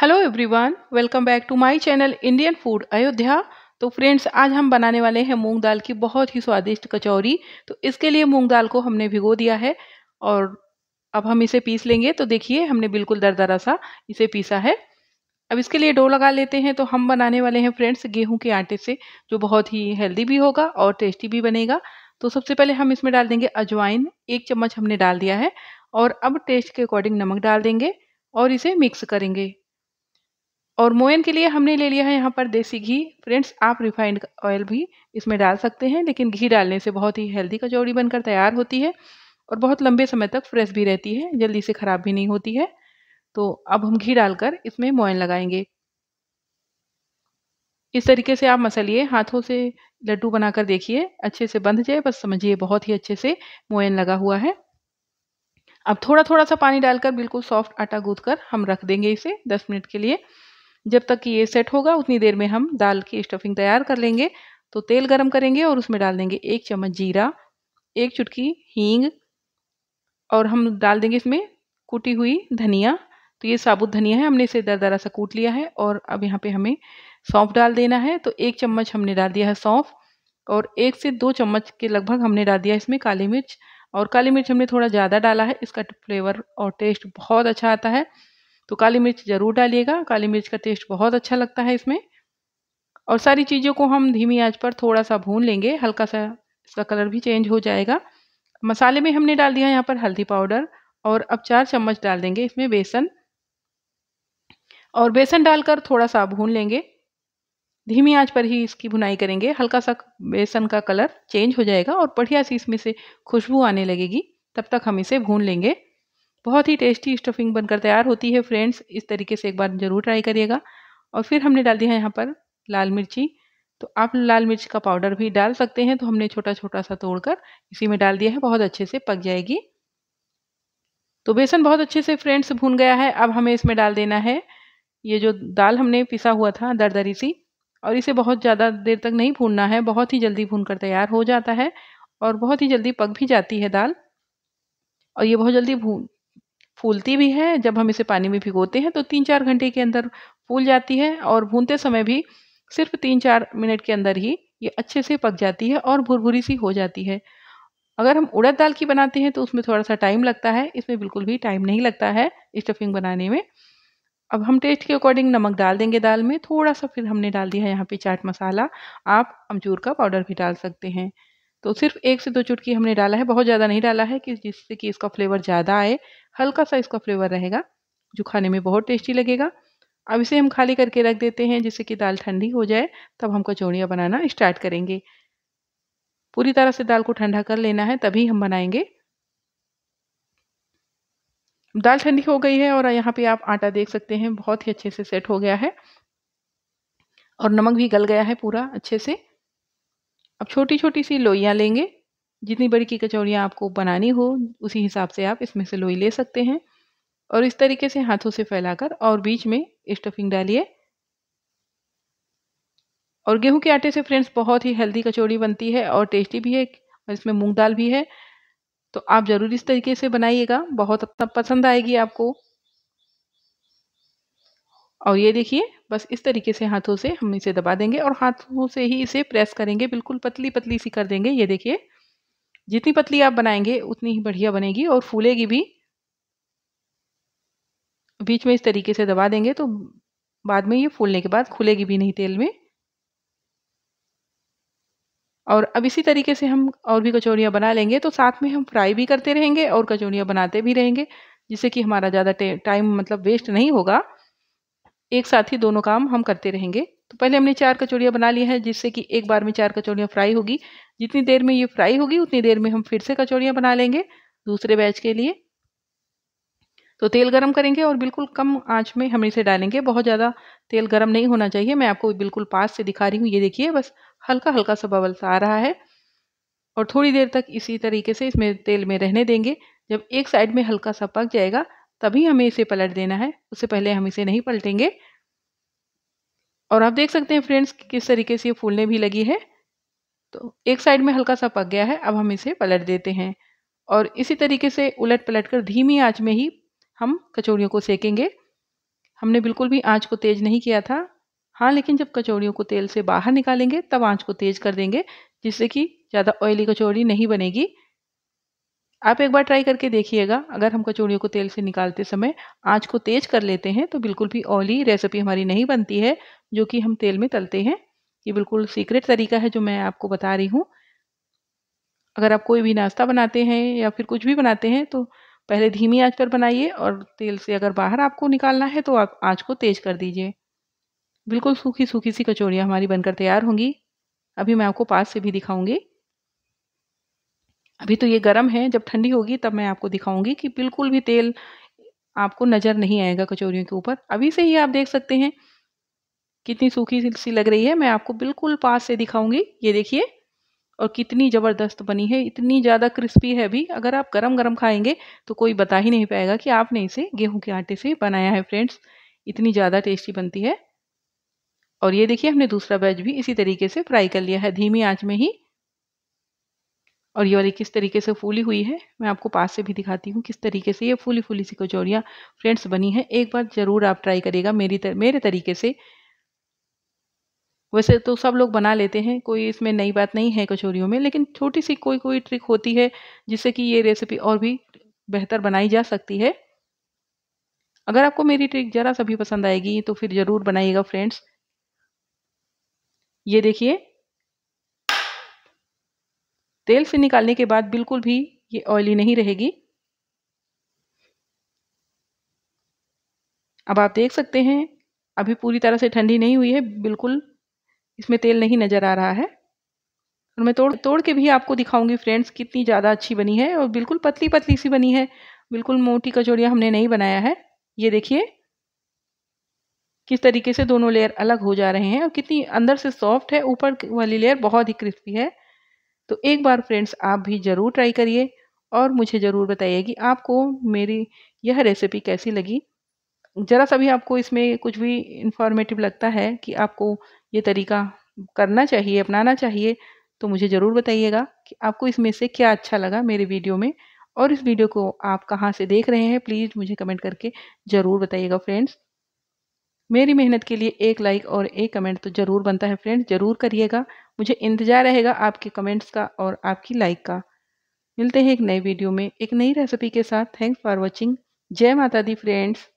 hello everyone welcome back to my channel Indian food Ayodhya तो friends आज हम बनाने वाले हैं मूंग दाल की बहुत ही स्वादिष्ट कचौरी तो इसके लिए मूंग दाल को हमने भिगो दिया है और अब हम इसे पीस लेंगे तो देखिए हमने बिल्कुल दरदरा सा इसे पीसा है अब इसके लिए डो लगा लेते हैं तो हम बनाने वाले हैं फ्रेंड्स गेहूँ के आटे से जो बहुत ही हेल्दी भी होगा और टेस्टी भी बनेगा तो सबसे पहले हम इसमें डाल देंगे अजवाइन एक चम्मच हमने डाल दिया है और अब टेस्ट के अकॉर्डिंग नमक डाल देंगे और इसे मिक्स करेंगे और मोयन के लिए हमने ले लिया है यहाँ पर देसी घी फ्रेंड्स आप रिफाइंड ऑयल भी इसमें डाल सकते हैं लेकिन घी डालने से बहुत ही हेल्दी कचौड़ी बनकर तैयार होती है और बहुत लंबे समय तक फ्रेश भी रहती है जल्दी से ख़राब भी नहीं होती है तो अब हम घी डालकर इसमें मोयन लगाएंगे इस तरीके से आप मसलिए हाथों से लड्डू बनाकर देखिए अच्छे से बंध जाए बस समझिए बहुत ही अच्छे से मोयन लगा हुआ है अब थोड़ा थोड़ा सा पानी डालकर बिल्कुल सॉफ्ट आटा गूंथकर हम रख देंगे इसे 10 मिनट के लिए जब तक ये सेट होगा उतनी देर में हम दाल की स्टफिंग तैयार कर लेंगे तो तेल गरम करेंगे और उसमें डाल देंगे एक चम्मच जीरा एक चुटकी हींग और हम डाल देंगे इसमें कूटी हुई धनिया तो ये साबुत धनिया है हमने इसे दर दरा सा कूट लिया है और अब यहाँ पे हमें सौंफ डाल देना है तो एक चम्मच हमने डाल दिया है सौंफ और एक से दो चम्मच के लगभग हमने डाल दिया इसमें काली मिर्च और काली मिर्च हमने थोड़ा ज़्यादा डाला है इसका फ्लेवर और टेस्ट बहुत अच्छा आता है तो काली मिर्च ज़रूर डालिएगा काली मिर्च का टेस्ट बहुत अच्छा लगता है इसमें और सारी चीज़ों को हम धीमी आंच पर थोड़ा सा भून लेंगे हल्का सा इसका कलर भी चेंज हो जाएगा मसाले में हमने डाल दिया यहाँ पर हल्दी पाउडर और अब चार चम्मच डाल देंगे इसमें बेसन और बेसन डालकर थोड़ा सा भून लेंगे धीमी आंच पर ही इसकी भुनाई करेंगे हल्का सा बेसन का कलर चेंज हो जाएगा और बढ़िया सी इसमें से खुशबू आने लगेगी तब तक हम इसे भून लेंगे बहुत ही टेस्टी स्टफिंग बनकर तैयार होती है फ्रेंड्स इस तरीके से एक बार ज़रूर ट्राई करिएगा और फिर हमने डाल दिया है यहाँ पर लाल मिर्ची तो आप लाल मिर्च का पाउडर भी डाल सकते हैं तो हमने छोटा छोटा सा तोड़कर इसी में डाल दिया है बहुत अच्छे से पक जाएगी तो बेसन बहुत अच्छे से फ्रेंड्स भून गया है अब हमें इसमें डाल देना है ये जो दाल हमने पिसा हुआ था दरदरी सी और इसे बहुत ज़्यादा देर तक नहीं भूनना है बहुत ही जल्दी भून कर तैयार हो जाता है और बहुत ही जल्दी पक भी जाती है दाल और ये बहुत जल्दी भून फूलती भी है जब हम इसे पानी में भिगोते हैं तो तीन चार घंटे के अंदर फूल जाती है और भूनते समय भी सिर्फ तीन चार मिनट के अंदर ही ये अच्छे से पक जाती है और भुरभुरी सी हो जाती है अगर हम उड़द दाल की बनाते हैं तो उसमें थोड़ा सा टाइम लगता है इसमें बिल्कुल भी टाइम नहीं लगता है स्टफिंग बनाने में अब हम टेस्ट के अकॉर्डिंग नमक डाल देंगे दाल में थोड़ा सा फिर हमने डाल दिया है यहाँ पे चाट मसाला आप अमचूर का पाउडर भी डाल सकते हैं तो सिर्फ एक से दो चुटकी हमने डाला है बहुत ज़्यादा नहीं डाला है कि जिससे कि इसका फ्लेवर ज़्यादा आए हल्का सा इसका फ्लेवर रहेगा जो खाने में बहुत टेस्टी लगेगा अब इसे हम खाली करके रख देते हैं जिससे कि दाल ठंडी हो जाए तब हम कचौड़ियाँ बनाना स्टार्ट करेंगे पूरी तरह से दाल को ठंडा कर लेना है तभी हम बनाएंगे दाल ठंडी हो गई है और यहाँ पे आप आटा देख सकते हैं बहुत ही अच्छे से सेट हो गया है और नमक भी गल गया है पूरा अच्छे से अब छोटी छोटी सी लोइयाँ लेंगे जितनी बड़ी की कचौड़ियाँ आपको बनानी हो उसी हिसाब से आप इसमें से लोई ले सकते हैं और इस तरीके से हाथों से फैलाकर और बीच में स्टफिंग डालिए और गेहूं के आटे से फ्रेंड्स बहुत ही हेल्दी कचौड़ी बनती है और टेस्टी भी है और इसमें मूंग दाल भी है तो आप ज़रूर इस तरीके से बनाइएगा बहुत पसंद आएगी आपको और ये देखिए बस इस तरीके से हाथों से हम इसे दबा देंगे और हाथों से ही इसे प्रेस करेंगे बिल्कुल पतली पतली सी कर देंगे ये देखिए जितनी पतली आप बनाएंगे उतनी ही बढ़िया बनेगी और फूलेगी भी बीच में इस तरीके से दबा देंगे तो बाद में ये फूलने के बाद खुलेगी भी नहीं तेल में और अब इसी तरीके से हम और भी कचौड़ियाँ बना लेंगे तो साथ में हम फ्राई भी करते रहेंगे और कचौड़ियाँ बनाते भी रहेंगे जिससे कि हमारा ज़्यादा टाइम मतलब वेस्ट नहीं होगा एक साथ ही दोनों काम हम करते रहेंगे तो पहले हमने चार कचौड़ियाँ बना ली हैं जिससे कि एक बार में चार कचौड़ियाँ फ्राई होगी जितनी देर में ये फ्राई होगी उतनी देर में हम फिर से कचौड़ियाँ बना लेंगे दूसरे बैच के लिए तो तेल गरम करेंगे और बिल्कुल कम आंच में हम इसे डालेंगे बहुत ज़्यादा तेल गरम नहीं होना चाहिए मैं आपको बिल्कुल पास से दिखा रही हूँ ये देखिए बस हल्का हल्का सा बबल सा आ रहा है और थोड़ी देर तक इसी तरीके से इसमें तेल में रहने देंगे जब एक साइड में हल्का सा पक जाएगा तभी हमें इसे पलट देना है उससे पहले हम इसे नहीं पलटेंगे और आप देख सकते हैं फ्रेंड्स कि किस तरीके से ये फूलने भी लगी है तो एक साइड में हल्का सा पक गया है अब हम इसे पलट देते हैं और इसी तरीके से उलट पलट कर धीमी आँच में ही हम कचौड़ियों को सेकेंगे हमने बिल्कुल भी आँच को तेज़ नहीं किया था हाँ लेकिन जब कचौड़ियों को तेल से बाहर निकालेंगे तब आँच को तेज़ कर देंगे जिससे कि ज़्यादा ऑयली कचौड़ी नहीं बनेगी आप एक बार ट्राई करके देखिएगा अगर हम कचौड़ियों को तेल से निकालते समय आँच को तेज कर लेते हैं तो बिल्कुल भी ऑयली रेसिपी हमारी नहीं बनती है जो कि हम तेल में तलते हैं ये बिल्कुल सीक्रेट तरीका है जो मैं आपको बता रही हूँ अगर आप कोई भी नाश्ता बनाते हैं या फिर कुछ भी बनाते हैं तो पहले धीमी आँच पर बनाइए और तेल से अगर बाहर आपको निकालना है तो आप आँच को तेज कर दीजिए बिल्कुल सूखी सूखी सी कचौड़ियाँ हमारी बनकर तैयार होंगी अभी मैं आपको पास से भी दिखाऊंगी अभी तो ये गर्म है जब ठंडी होगी तब मैं आपको दिखाऊंगी कि बिल्कुल भी तेल आपको नज़र नहीं आएगा कचौरियों के ऊपर अभी से ही आप देख सकते हैं कितनी सूखी सी लग रही है मैं आपको बिल्कुल पास से दिखाऊंगी ये देखिए और कितनी ज़बरदस्त बनी है इतनी ज़्यादा क्रिस्पी है अभी अगर आप गरम गरम खाएंगे तो कोई बता ही नहीं पाएगा कि आपने इसे गेहूं के आटे से बनाया है फ्रेंड्स इतनी ज़्यादा टेस्टी बनती है और ये देखिए हमने दूसरा बैच भी इसी तरीके से फ्राई कर लिया है धीमी आँच में ही और ये वाली किस तरीके से फूली हुई है मैं आपको पास से भी दिखाती हूँ किस तरीके से ये फूली फूली सी कचौरियाँ फ्रेंड्स बनी है एक बार ज़रूर आप ट्राई करिएगा मेरी तर, मेरे तरीके से वैसे तो सब लोग बना लेते हैं कोई इसमें नई बात नहीं है कचौरियों में लेकिन छोटी सी कोई कोई ट्रिक होती है जिससे कि ये रेसिपी और भी बेहतर बनाई जा सकती है अगर आपको मेरी ट्रिक ज़रा सभी पसंद आएगी तो फिर ज़रूर बनाइएगा फ्रेंड्स ये देखिए तेल से निकालने के बाद बिल्कुल भी ये ऑयली नहीं रहेगी अब आप देख सकते हैं अभी पूरी तरह से ठंडी नहीं हुई है बिल्कुल इसमें तेल नहीं नज़र आ रहा है और मैं तोड़ तोड़ के भी आपको दिखाऊंगी फ्रेंड्स कितनी ज़्यादा अच्छी बनी है और बिल्कुल पतली पतली सी बनी है बिल्कुल मोटी कचौड़ियाँ हमने नहीं बनाया है ये देखिए किस तरीके से दोनों लेयर अलग हो जा रहे हैं और कितनी अंदर से सॉफ्ट है ऊपर वाली लेयर बहुत ही क्रिस्पी है तो एक बार फ्रेंड्स आप भी ज़रूर ट्राई करिए और मुझे ज़रूर बताइए कि आपको मेरी यह रेसिपी कैसी लगी ज़रा सा भी आपको इसमें कुछ भी इन्फॉर्मेटिव लगता है कि आपको ये तरीका करना चाहिए अपनाना चाहिए तो मुझे ज़रूर बताइएगा कि आपको इसमें से क्या अच्छा लगा मेरे वीडियो में और इस वीडियो को आप कहाँ से देख रहे हैं प्लीज़ मुझे कमेंट करके ज़रूर बताइएगा फ्रेंड्स मेरी मेहनत के लिए एक लाइक और एक कमेंट तो ज़रूर बनता है फ्रेंड ज़रूर करिएगा मुझे इंतज़ार रहेगा आपके कमेंट्स का और आपकी लाइक का मिलते हैं एक नए वीडियो में एक नई रेसिपी के साथ थैंक्स फॉर वॉचिंग जय माता दी फ्रेंड्स